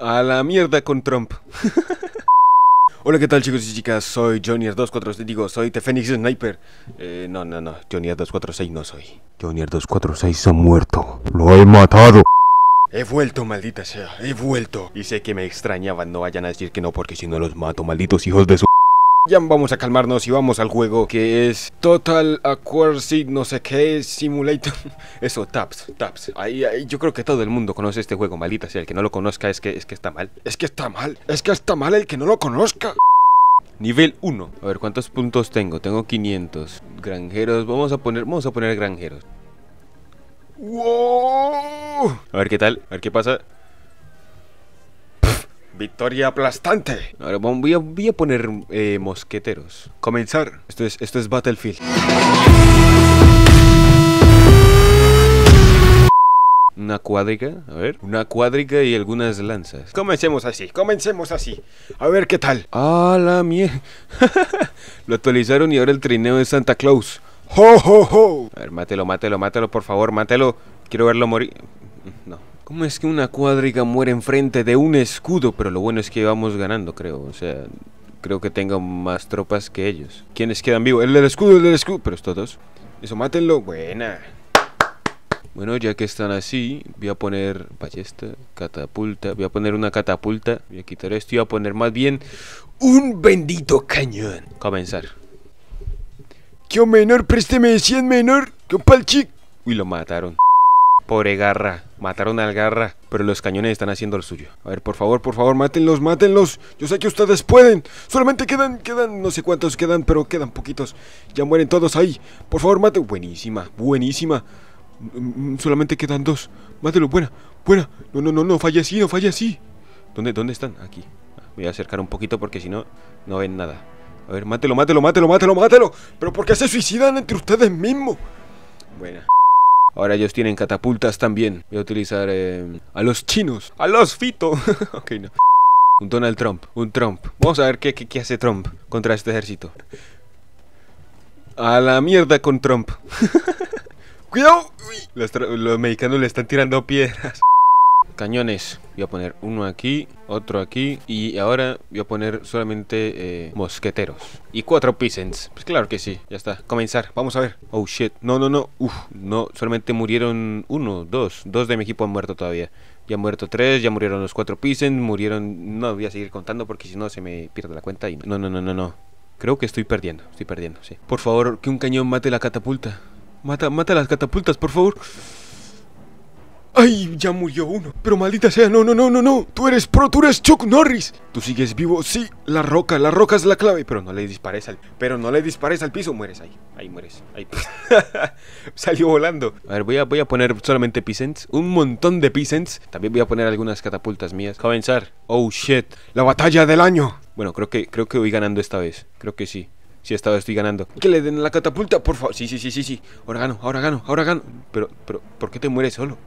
A la mierda con Trump. Hola, ¿qué tal chicos y chicas? Soy Johnny 246 digo, soy The Phoenix Sniper. Eh, no, no, no, Johnny 246 no soy. Johnny 246 ha muerto. Lo he matado. He vuelto, maldita sea, he vuelto. Y sé que me extrañaban, no vayan a decir que no, porque si no los mato, malditos hijos de su... Ya vamos a calmarnos y vamos al juego que es Total Aquarsic no sé qué Simulator. Eso, Taps, Taps. Ahí, yo creo que todo el mundo conoce este juego, maldita sea. El que no lo conozca es que, es que está mal. Es que está mal. Es que está mal el que no lo conozca. Nivel 1. A ver, ¿cuántos puntos tengo? Tengo 500. Granjeros, vamos a poner, vamos a poner granjeros. ¡Wow! A ver qué tal, a ver qué pasa. Victoria aplastante. Ahora voy a, poner eh, mosqueteros. Comenzar. Esto es, esto es Battlefield. Una cuadriga, a ver. Una cuadriga y algunas lanzas. Comencemos así, comencemos así. A ver qué tal. ¡Ah, la mierda! Lo actualizaron y ahora el trineo de Santa Claus. ¡Ho, ho, ho! A ver, mátelo, mátelo, mátelo, por favor, mátelo. Quiero verlo morir. ¿Cómo es que una cuadriga muere enfrente de un escudo? Pero lo bueno es que vamos ganando, creo. O sea, creo que tengo más tropas que ellos. ¿Quiénes quedan vivos? El del escudo, el del escudo. Pero estos dos. Eso, mátenlo. Buena. Bueno, ya que están así, voy a poner ballesta, catapulta. Voy a poner una catapulta. Voy a quitar esto y voy a poner más bien un bendito cañón. Comenzar. ¿Qué menor? Présteme 100 menor. ¿Qué pal Uy, lo mataron. Pobre Garra. Mataron al Garra, pero los cañones están haciendo el suyo. A ver, por favor, por favor, mátenlos, mátenlos. Yo sé que ustedes pueden. Solamente quedan, quedan, no sé cuántos quedan, pero quedan poquitos. Ya mueren todos ahí. Por favor, mate Buenísima, buenísima. Mm, mm, solamente quedan dos. Mátelo, buena, buena. No, no, no, no, falla así, no falla así. ¿Dónde, ¿Dónde están? Aquí. Voy a acercar un poquito porque si no, no ven nada. A ver, mátelo, mátelo, mátelo, mátelo, mátelo. Pero ¿por qué se suicidan entre ustedes mismos? Buena. Ahora ellos tienen catapultas también. Voy a utilizar eh, a los chinos. ¡A los fito! ok, no. Un Donald Trump. Un Trump. Vamos a ver qué, hace Trump contra este ejército. A la mierda con Trump. ¡Cuidado! los mexicanos le están tirando piedras cañones. Voy a poner uno aquí, otro aquí y ahora voy a poner solamente eh, mosqueteros. Y cuatro peasants. Pues claro que sí, ya está. Comenzar, vamos a ver. Oh shit, no, no, no. Uf, no, solamente murieron uno, dos. Dos de mi equipo han muerto todavía. Ya han muerto tres, ya murieron los cuatro peasants, murieron... No, voy a seguir contando porque si no se me pierde la cuenta y... No, no, no, no, no. Creo que estoy perdiendo, estoy perdiendo, sí. Por favor, que un cañón mate la catapulta. Mata, mata las catapultas, por favor. ¡Ay! Ya murió uno. Pero maldita sea, no, no, no, no, no. Tú eres pro, tú eres Chuck Norris. Tú sigues vivo, sí. La roca, la roca es la clave. Pero no le dispares al. Pero no le dispares al piso, mueres ahí. Ahí mueres. Ahí. Salió volando. A ver, voy a, voy a poner solamente Pisents. Un montón de Pisents. También voy a poner algunas catapultas mías. Comenzar. Oh shit. La batalla del año. Bueno, creo que, creo que voy ganando esta vez. Creo que sí. sí, esta vez estoy ganando. Que le den la catapulta, por favor. Sí, sí, sí, sí, sí. Ahora gano, ahora gano, ahora gano. Pero, pero, ¿por qué te mueres solo?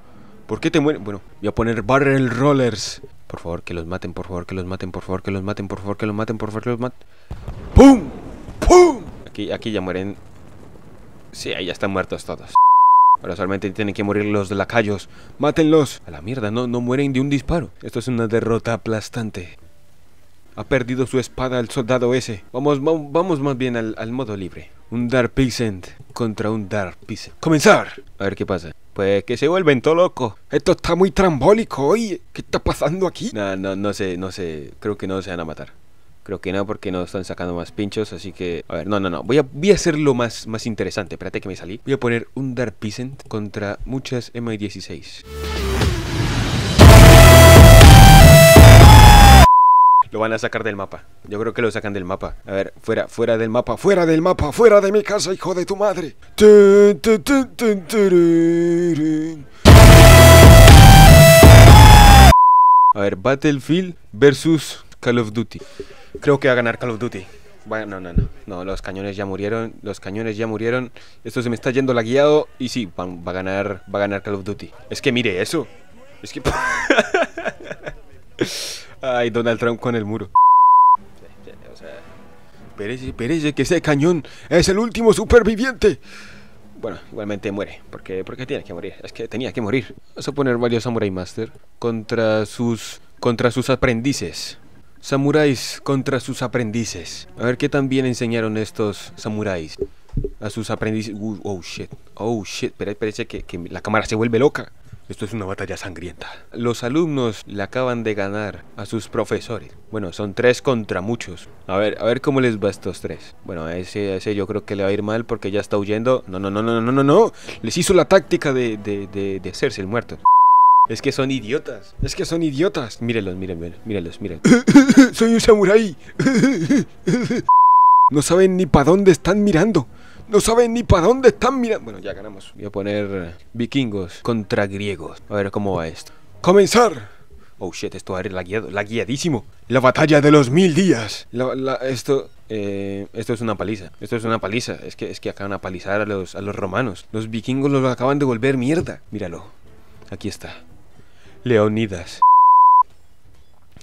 ¿Por qué te mueren? Bueno, voy a poner barrel rollers. Por favor, que los maten, por favor, que los maten, por favor, que los maten, por favor, que los maten, por favor, que los maten. ¡Pum! ¡Pum! Aquí, aquí ya mueren. Sí, ahí ya están muertos todos. Ahora solamente tienen que morir los lacayos. ¡Mátenlos! A la mierda, no, no mueren de un disparo. Esto es una derrota aplastante. Ha perdido su espada el soldado ese. Vamos, vamos más bien al modo libre. Un Dark Peasant contra un Dark Peasant. ¡Comenzar! A ver qué pasa. Pues que se vuelven todo loco. Esto está muy trambólico, hoy. ¿Qué está pasando aquí? No, no, no sé, no sé. Creo que no se van a matar. Creo que no, porque no están sacando más pinchos, así que... A ver, no, no, no. Voy a, voy a hacerlo más, más interesante. Espérate que me salí. Voy a poner un Dark Peasant contra muchas MI-16. Lo van a sacar del mapa. Yo creo que lo sacan del mapa. A ver, fuera, fuera del mapa, fuera del mapa, fuera de mi casa, hijo de tu madre. A ver, Battlefield versus Call of Duty. Creo que va a ganar Call of Duty. Bueno, no, no, no. los cañones ya murieron. Los cañones ya murieron. Esto se me está yendo la guiado. Y sí, va a ganar. Va a ganar Call of Duty. Es que mire eso. Es que. Ay, Donald Trump con el muro. O sea, que ese cañón es el último superviviente. Bueno, igualmente muere, porque, porque tiene que morir, es que tenía que morir. Vamos a poner varios Samurai Master contra sus, contra sus aprendices. Samuráis contra sus aprendices. A ver qué también enseñaron estos samuráis a sus aprendices. Uh, oh shit, oh shit, pero parece que la cámara se vuelve loca. Esto es una batalla sangrienta. Los alumnos le acaban de ganar a sus profesores. Bueno, son tres contra muchos. A ver, a ver cómo les va a estos tres. Bueno, a ese, ese yo creo que le va a ir mal porque ya está huyendo. No, no, no, no, no, no, no. Les hizo la táctica de, de, de, hacerse el muerto. Es que son idiotas. Es que son idiotas. Mírenlos, mírenlos, mírenlos. miren Soy un samurái. no saben ni para dónde están mirando. No saben ni para dónde están mirando. Bueno, ya ganamos. Voy a poner eh, vikingos contra griegos. A ver cómo va esto. ¡Comenzar! Oh shit, esto va a ir la guiadísimo. La batalla de los mil días. esto. Eh, esto es una paliza. Esto es una paliza. Es que, es que acaban a palizar a los, a los romanos. Los vikingos los acaban de volver mierda. Míralo. Aquí está. Leonidas.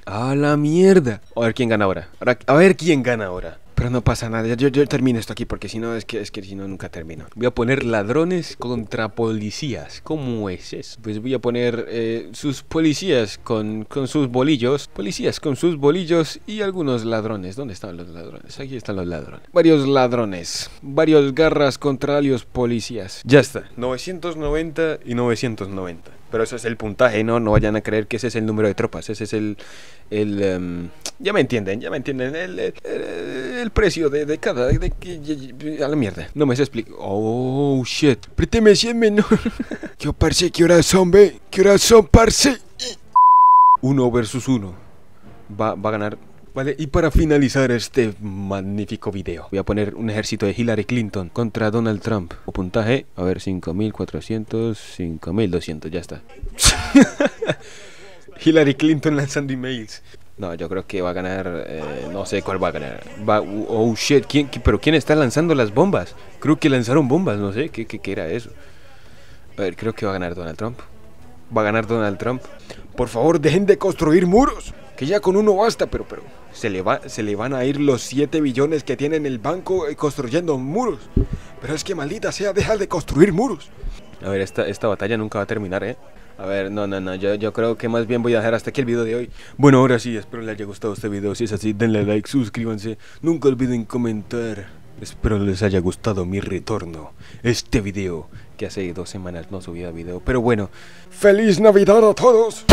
A la mierda. A ver quién gana ahora a ver quién gana ahora. Pero no pasa nada. Yo, termino esto aquí porque si no, es que, es que si no, nunca termino. Voy a poner ladrones contra policías. ¿Cómo es eso? Pues voy a poner eh, sus policías con, con sus bolillos. Policías con sus bolillos y algunos ladrones. ¿Dónde están los ladrones? Aquí están los ladrones. Varios ladrones. Varios garras contra varios policías. Ya está. 990 y 990. Pero ese es el puntaje, ¿no? No vayan a creer que ese es el número de tropas. Ese es el... el em, ya me entienden, ya me entienden. el el precio de, de cada. De, que a la mierda. No me se explico Oh shit. Préteme 100 menor. Yo, parce, que horas son, ve? ¿Qué horas son, parce? Uno versus uno. Va, va a ganar Vale, y para finalizar este magnífico video, voy a poner un ejército de Hillary Clinton contra Donald Trump. O puntaje, a ver, 5400, 5200, ya está. Hillary Clinton lanzando emails. No, yo creo que va a ganar. Eh, no sé cuál va a ganar. Va, oh shit, ¿quién, pero ¿quién está lanzando las bombas? Creo que lanzaron bombas, no sé, ¿qué, era eso? A ver, creo que va a ganar Donald Trump. Va a ganar Donald Trump. Por favor, dejen de construir muros. Que ya con uno basta, pero, pero. Se le, va, se le van a ir los 7 billones que tiene en el banco eh, construyendo muros. Pero es que maldita sea, deja de construir muros. A ver, esta, esta batalla nunca va a terminar, ¿eh? A ver, no, no, no, yo, yo creo que más bien voy a dejar hasta aquí el video de hoy. Bueno, ahora sí, espero les haya gustado este video. Si es así, denle like, suscríbanse. Nunca olviden comentar. Espero les haya gustado mi retorno. Este video, que hace dos semanas no subía video. Pero bueno, ¡Feliz Navidad a todos!